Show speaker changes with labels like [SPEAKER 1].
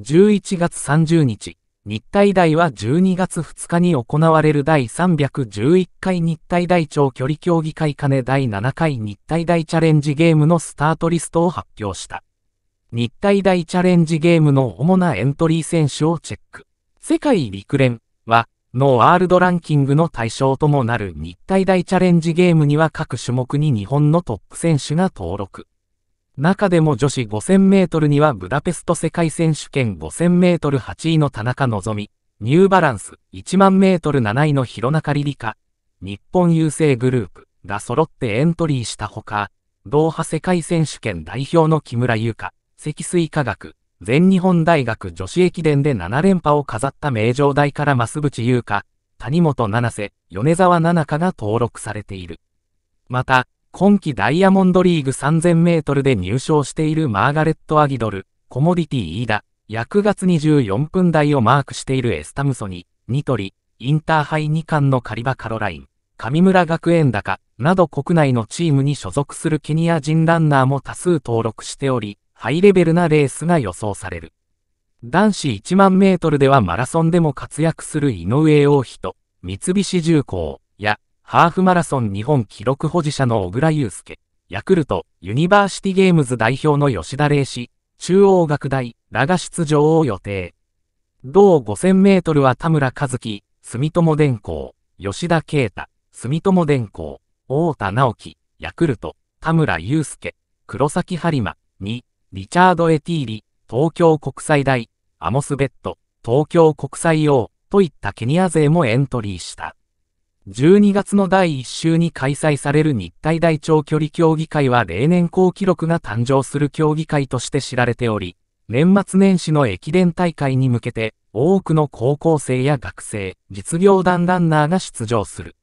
[SPEAKER 1] 11月30日、日体大は12月2日に行われる第311回日体大長距離競技会金第7回日体大チャレンジゲームのスタートリストを発表した。日体大チャレンジゲームの主なエントリー選手をチェック。世界陸連は、のワールドランキングの対象ともなる日体大チャレンジゲームには各種目に日本のトップ選手が登録。中でも女子5000メートルにはブダペスト世界選手権5000メートル8位の田中希美、ニューバランス1万メートル7位の広中リリカ、日本郵政グループが揃ってエントリーしたほか、ドーハ世界選手権代表の木村優香、積水化学、全日本大学女子駅伝で7連覇を飾った名城大から増渕優香、谷本七瀬、米沢七香が登録されている。また、今季ダイヤモンドリーグ3000メートルで入賞しているマーガレット・アギドル、コモディティ・イーダ、約月24分台をマークしているエスタムソニ、ニトリ、インターハイ2冠のカリバ・カロライン、上村学園高、など国内のチームに所属するケニア人ランナーも多数登録しており、ハイレベルなレースが予想される。男子1万メートルではマラソンでも活躍する井上王妃と、三菱重工やハーフマラソン日本記録保持者の小倉祐介、ヤクルト、ユニバーシティゲームズ代表の吉田礼氏、中央学大、らが出場を予定。同5000メートルは田村和樹、住友電工、吉田啓太、住友電工、大田直樹、ヤクルト、田村祐介、黒崎播磨、2、リチャード・エティーリ、東京国際大、アモスベット、東京国際王といったケニア勢もエントリーした。12月の第1週に開催される日体大長距離競技会は例年高記録が誕生する競技会として知られており、年末年始の駅伝大会に向けて、多くの高校生や学生、実業団ランナーが出場する。